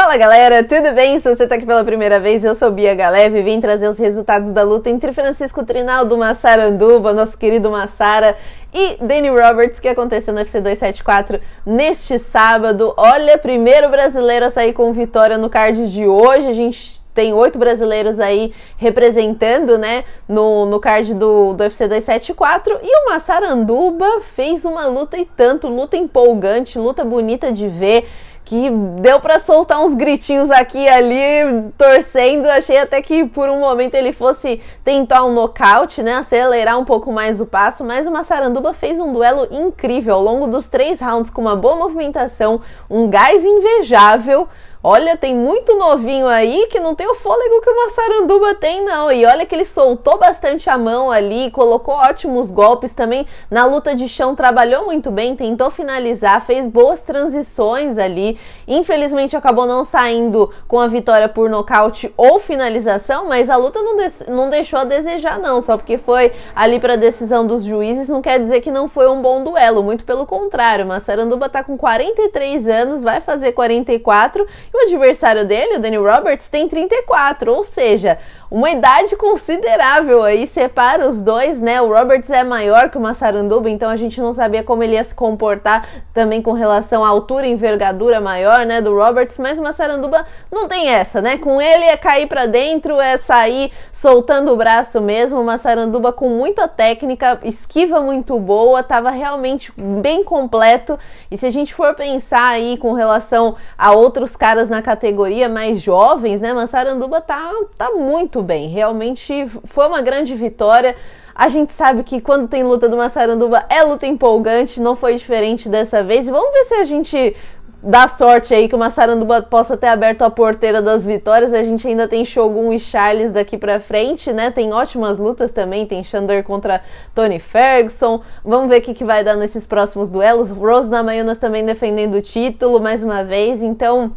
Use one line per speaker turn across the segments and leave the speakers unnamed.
Fala galera, tudo bem? Se você está aqui pela primeira vez, eu sou Bia Galeve e vim trazer os resultados da luta entre Francisco Trinaldo Massaranduba, nosso querido Massara, e Danny Roberts, que aconteceu no UFC 274 neste sábado. Olha, primeiro brasileiro a sair com vitória no card de hoje, a gente tem oito brasileiros aí representando, né, no, no card do, do UFC 274. E o Massaranduba fez uma luta e tanto, luta empolgante, luta bonita de ver que deu para soltar uns gritinhos aqui e ali, torcendo. Achei até que por um momento ele fosse tentar um nocaute, né? Acelerar um pouco mais o passo, mas o Massaranduba fez um duelo incrível ao longo dos três rounds, com uma boa movimentação, um gás invejável. Olha, tem muito novinho aí que não tem o fôlego que uma saranduba tem, não. E olha que ele soltou bastante a mão ali, colocou ótimos golpes também na luta de chão, trabalhou muito bem, tentou finalizar, fez boas transições ali. Infelizmente acabou não saindo com a vitória por nocaute ou finalização, mas a luta não, de não deixou a desejar, não. Só porque foi ali para decisão dos juízes, não quer dizer que não foi um bom duelo. Muito pelo contrário, uma saranduba tá com 43 anos, vai fazer 44 e o adversário dele, o Danny Roberts, tem 34, ou seja, uma idade considerável aí separa os dois, né? O Roberts é maior que o Massaranduba, então a gente não sabia como ele ia se comportar também com relação à altura e envergadura maior, né, do Roberts, mas o Massaranduba não tem essa, né? Com ele é cair para dentro, é sair soltando o braço mesmo, o Massaranduba com muita técnica, esquiva muito boa, tava realmente bem completo. E se a gente for pensar aí com relação a outros caras colocadas na categoria mais jovens, né? Massaranduba tá, tá muito bem. Realmente foi uma grande vitória. A gente sabe que quando tem luta do Massaranduba é luta empolgante, não foi diferente dessa vez. vamos ver se a gente dá sorte aí que o Massaranduba possa ter aberto a porteira das vitórias. A gente ainda tem Shogun e Charles daqui para frente, né? Tem ótimas lutas também, tem Xander contra Tony Ferguson. Vamos ver o que, que vai dar nesses próximos duelos. Rose Namajunas também defendendo o título mais uma vez. Então,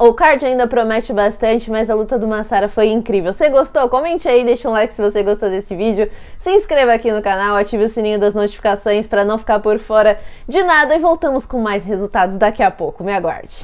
o card ainda promete bastante, mas a luta do Massara foi incrível. Você gostou? Comente aí, deixa um like se você gostou desse vídeo. Se inscreva aqui no canal, ative o sininho das notificações para não ficar por fora de nada e voltamos com mais resultados daqui a pouco. Me aguarde.